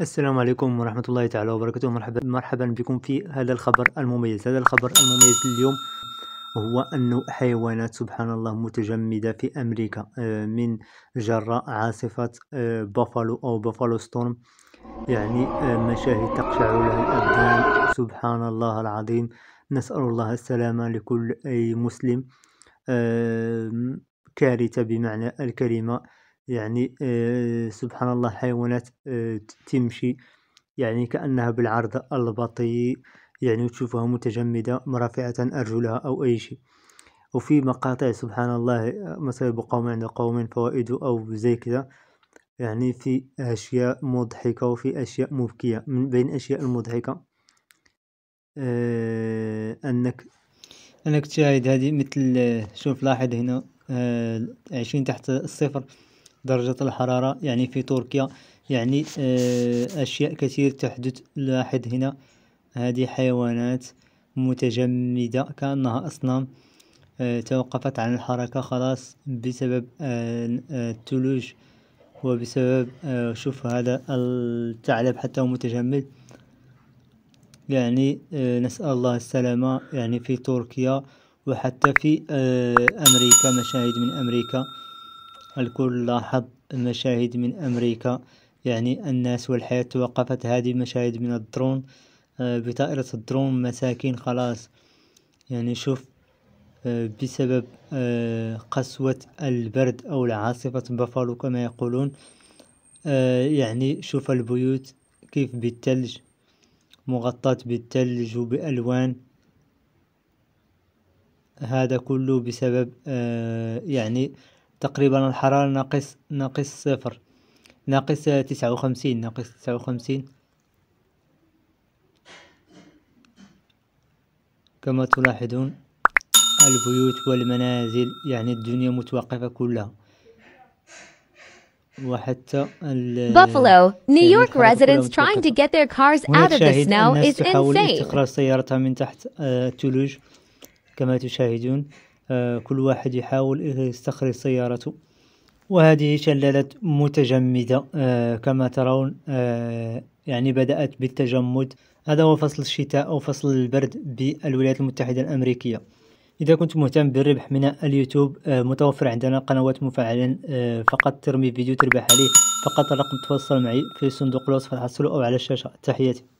السلام عليكم ورحمة الله تعالى وبركاته مرحبا مرحبا بكم في هذا الخبر المميز هذا الخبر المميز اليوم هو أن حيوانات سبحان الله متجمدة في أمريكا آه، من جراء عاصفة آه، بافالو أو بافالو ستورم يعني آه، مشاهد تقشعر لها الأبدان سبحان الله العظيم نسأل الله السلامة لكل أي مسلم كارثة بمعنى الكلمة يعني آه، سبحان الله حيوانات آه، تمشي يعني كأنها بالعرض البطيء يعني وتشوفها متجمدة مرافعة أرجلها أو أي شيء وفي مقاطع سبحان الله آه، مصائب قوم عند قوم فوائد أو زي كذا يعني في أشياء مضحكة وفي أشياء مبكية من بين أشياء المضحكة أه أنك أنك تشاهد هذه مثل شوف لاحظ هنا عشرين تحت الصفر درجة الحرارة يعني في تركيا يعني آه، أشياء كثير تحدث لاحظ هنا هذه حيوانات متجمدة كأنها أصنام آه، توقفت عن الحركة خلاص بسبب آه، الثلوج وبسبب شوف هذا الثعلب حتى هو متجمد يعني نسأل الله السلامة يعني في تركيا وحتى في أمريكا مشاهد من أمريكا الكل لاحظ مشاهد من أمريكا يعني الناس والحياة توقفت هذه مشاهد من الدرون آه، بطائرة الدرون مساكين خلاص يعني شوف آه، بسبب آه، قسوة البرد أو العاصفة بافالو كما يقولون يعني شوف البيوت كيف بالثلج مغطاة بالثلج وبألوان هذا كله بسبب يعني تقريبا الحرارة ناقص ناقص صفر ناقص تسعة وخمسين ناقص تسعة وخمسين كما تلاحظون البيوت والمنازل يعني الدنيا متوقفة كلها وحتى ال Buffalo, New يعني York residents trying to get their cars out of the snow is insane. تحاول استخراج سيارتها من تحت الثلوج آه، كما تشاهدون آه، كل واحد يحاول إيه يستخرج سيارته وهذه شلالات متجمدة آه، كما ترون آه، يعني بدأت بالتجمد هذا هو فصل الشتاء أو فصل البرد بالولايات المتحدة الأمريكية إذا كنت مهتم بالربح من اليوتيوب متوفر عندنا قنوات مفعلا فقط ترمي فيديو تربح عليه فقط الرقم تتواصل معي في صندوق الوصف الحصول أو على الشاشة تحياتي